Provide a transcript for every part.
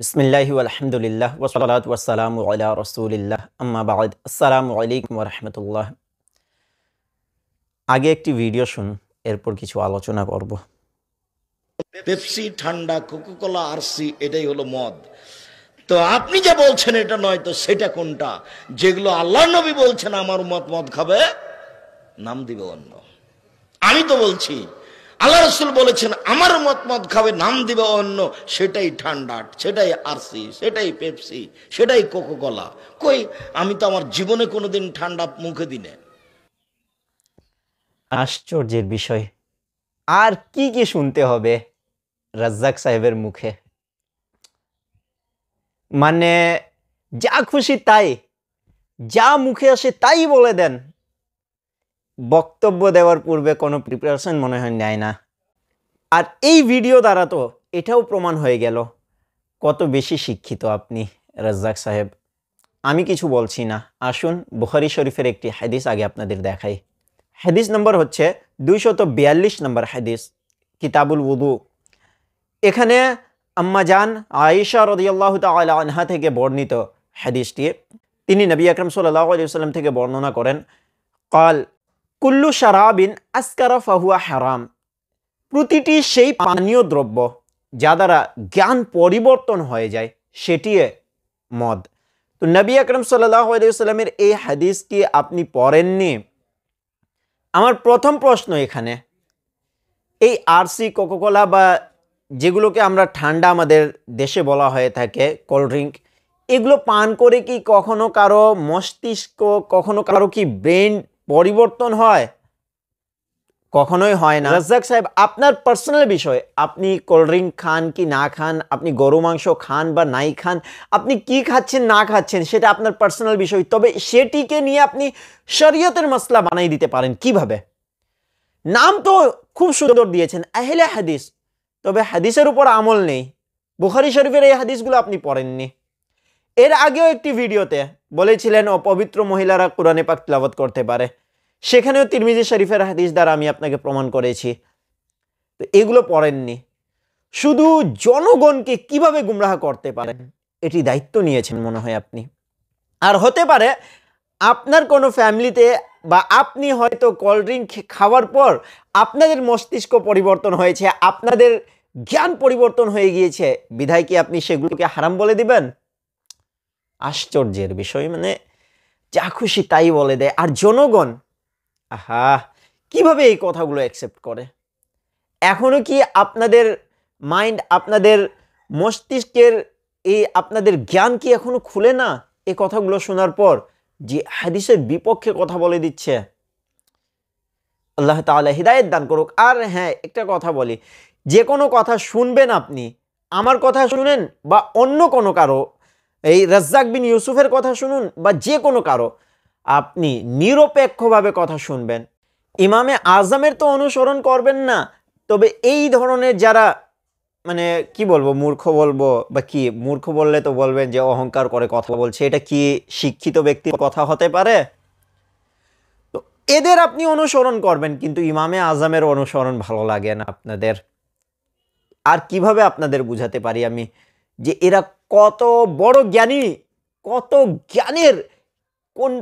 বিসমিল্লাহি আলহামদুলিল্লাহ ওসলাত ওয়াসালাম আলা রসুলিল্লাহ আম্মাবাদ আসসালাম আলাইকুম রহমতুল্লাহ আগে একটি ভিডিও শুন এরপর কিছু আলোচনা করব পেপসি ঠান্ডা কোকোকোলা আরসি এটাই হলো মদ তো আপনি যা বলছেন এটা নয় তো সেটা কোনটা যেগুলো আল্লাহ নবী বলছেন আমার মত মদ খাবে নাম দিবে অন্য আমি তো বলছি আল্লাহ রসুল বলেছেন আমার মত মত খাবে নাম দিবে অন্য সেটাই ঠান্ডা সেটাই আরসি সেটাই পেপসি সেটাই কোকোকলা কই আমি তো আমার জীবনে কোনোদিন ঠান্ডা মুখে দিনে আশ্চর্যের বিষয় আর কি কি শুনতে হবে রাজ্জাক সাহেবের মুখে মানে যা খুশি তাই যা মুখে আসে তাই বলে দেন বক্তব্য দেওয়ার পূর্বে কোনো প্রিপারেশন মনে হয় নেয় না আর এই ভিডিও দ্বারা তো এটাও প্রমাণ হয়ে গেল কত বেশি শিক্ষিত আপনি রাজ্জাক সাহেব আমি কিছু বলছি না আসুন বুখারি শরীফের একটি হাদিস আগে আপনাদের দেখাই হাদিস নম্বর হচ্ছে দুইশত বিয়াল্লিশ নম্বর হাদিস কিতাবুল উদু এখানে আম্মাজান আয়েশা রদিয়াল্লাহ তাল আনহা থেকে বর্ণিত হাদিসটি তিনি নবী আকরম সাল্লাহ আলিয়াল্লাম থেকে বর্ণনা করেন কাল কুল্লু সারাবিন আসকারা ফাহুয়া হারাম প্রতিটি সেই পানীয় দ্রব্য যা দ্বারা জ্ঞান পরিবর্তন হয়ে যায় সেটি মদ তো নবী আকরম সাল্লামের এই হাদিস কি আপনি পড়েননি আমার প্রথম প্রশ্ন এখানে এই আরসি কোকোকোলা বা যেগুলোকে আমরা ঠান্ডা আমাদের দেশে বলা হয়ে থাকে কোল্ড ড্রিঙ্ক এগুলো পান করে কি কখনো কারো মস্তিষ্ক কখনো কারো কি ব্রেন পরিবর্তন হয় কখনোই হয় না রাজ্জাক সাহেব আপনার পার্সোনাল বিষয় আপনি কোল্ড ড্রিঙ্ক খান কি না খান আপনি গরু মাংস খান বা নাই খান আপনি কি খাচ্ছেন না খাচ্ছেন সেটা আপনার পার্সোনাল বিষয় তবে সেটিকে নিয়ে আপনি শরীয়তের মশলা বানাই দিতে পারেন কিভাবে নাম তো খুব সুন্দর দিয়েছেন আহলে হাদিস তবে হাদিসের উপর আমল নেই বুখারি শরীফের এই হাদিসগুলো আপনি পড়েননি এর আগেও একটি ভিডিওতে বলেছিলেন অপবিত্র মহিলারা কোরআনে পাক তিলাবত করতে পারে সেখানেও তিরমিজি শরীফের হাদিস দ্বারা আমি আপনাকে প্রমাণ করেছি তো এগুলো পড়েননি শুধু জনগণকে কিভাবে গুমরাহ করতে পারেন এটি দায়িত্ব নিয়েছেন মনে হয় আপনি আর হতে পারে আপনার কোনো ফ্যামিলিতে বা আপনি হয়তো কোল্ড ড্রিঙ্ক খাওয়ার পর আপনাদের মস্তিষ্ক পরিবর্তন হয়েছে আপনাদের জ্ঞান পরিবর্তন হয়ে গিয়েছে বিধায় কি আপনি সেগুলোকে হারাম বলে দিবেন আশ্চর্যের বিষয় মানে যা খুশি তাই বলে দেয় আর জনগণ আহা কিভাবে এই কথাগুলো অ্যাকসেপ্ট করে এখনও কি আপনাদের মাইন্ড আপনাদের মস্তিষ্কের এই আপনাদের জ্ঞান কি এখনও খুলে না এই কথাগুলো শোনার পর যে হাদিসের বিপক্ষে কথা বলে দিচ্ছে আল্লাহ তাহলে হৃদায়ত দান করুক আর হ্যাঁ একটা কথা বলি যে কোনো কথা শুনবেন আপনি আমার কথা শুনেন বা অন্য কোনো কারো এই রাজ্জাক বিন ইউসুফের কথা শুনুন বা যে কোনো কারো আপনি নিরপেক্ষভাবে কথা শুনবেন ইমামে আজমের তো অনুসরণ করবেন না তবে এই ধরনের যারা মানে কি বলবো মূর্খ বলবো বা কি মূর্খ বললে তো বলবেন যে অহংকার করে কথা বলছে এটা কি শিক্ষিত ব্যক্তির কথা হতে পারে তো এদের আপনি অনুসরণ করবেন কিন্তু ইমামে আজমের অনুসরণ ভালো লাগে না আপনাদের আর কিভাবে আপনাদের বুঝাতে পারি আমি যে এরা কত বড় জ্ঞানী কত জ্ঞানের কোন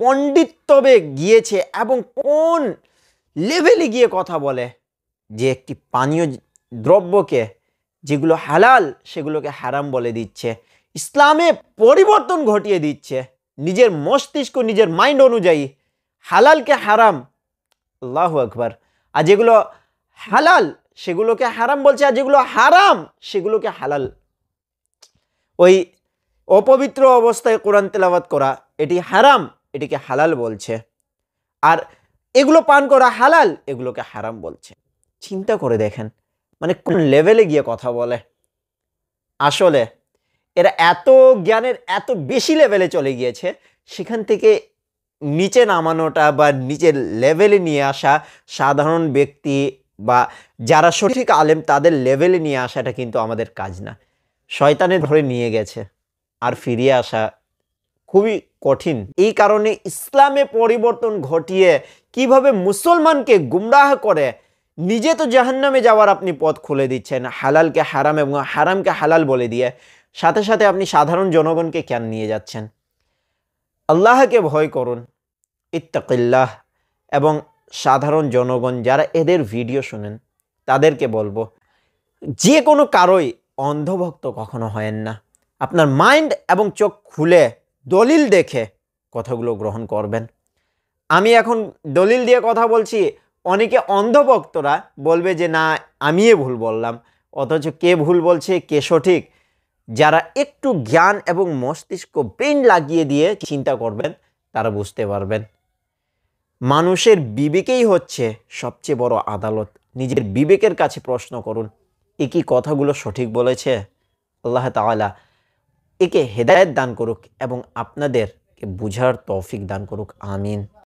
পণ্ডিত্যবে গিয়েছে এবং কোন লেভেলে গিয়ে কথা বলে যে একটি পানীয় দ্রব্যকে যেগুলো হালাল সেগুলোকে হারাম বলে দিচ্ছে ইসলামে পরিবর্তন ঘটিয়ে দিচ্ছে নিজের মস্তিষ্ক নিজের মাইন্ড অনুযায়ী হালালকে হারাম আল্লাহ আকবার আর যেগুলো হালাল সেগুলোকে হারাম বলছে আর যেগুলো হারাম সেগুলোকে হালাল ওই অপবিত্র অবস্থায় কোরআন তেলাওয়াত করা এটি হারাম এটিকে হালাল বলছে আর এগুলো পান করা হালাল এগুলোকে হারাম বলছে চিন্তা করে দেখেন মানে কোন লেভেলে গিয়ে কথা বলে আসলে এরা এত জ্ঞানের এত বেশি লেভেলে চলে গিয়েছে সেখান থেকে নিচে নামানোটা বা নিচের লেভেলে নিয়ে আসা সাধারণ ব্যক্তি বা যারা সঠিক আলেম তাদের লেভেলে নিয়ে আসাটা কিন্তু আমাদের কাজ না শয়তানে ধরে নিয়ে গেছে আর ফিরিয়ে আসা খুবই কঠিন এই কারণে ইসলামে পরিবর্তন ঘটিয়ে কিভাবে মুসলমানকে গুমরাহ করে নিজে তো জাহান্নামে যাওয়ার আপনি পথ খুলে দিচ্ছেন হালালকে হারাম এবং হারামকে হালাল বলে দিয়ে সাথে সাথে আপনি সাধারণ জনগণকে কেন নিয়ে যাচ্ছেন আল্লাহকে ভয় করুন ইত্তাকিল্লাহ এবং সাধারণ জনগণ যারা এদের ভিডিও শোনেন তাদেরকে বলবো যে কোনো কারোই অন্ধভক্ত কখনো হয়েন না আপনার মাইন্ড এবং চোখ খুলে দলিল দেখে কথাগুলো গ্রহণ করবেন আমি এখন দলিল দিয়ে কথা বলছি অনেকে অন্ধভক্তরা বলবে যে না আমিই ভুল বললাম অথচ কে ভুল বলছে কে সঠিক যারা একটু জ্ঞান এবং মস্তিষ্ক ব্রেন লাগিয়ে দিয়ে চিন্তা করবেন তারা বুঝতে পারবেন মানুষের বিবেকেই হচ্ছে সবচেয়ে বড় আদালত নিজের বিবেকের কাছে প্রশ্ন করুন এ কথাগুলো সঠিক বলেছে আল্লাহ তালা একে হেদায়ত দান করুক এবং আপনাদেরকে বুঝার তৌফিক দান করুক আমিন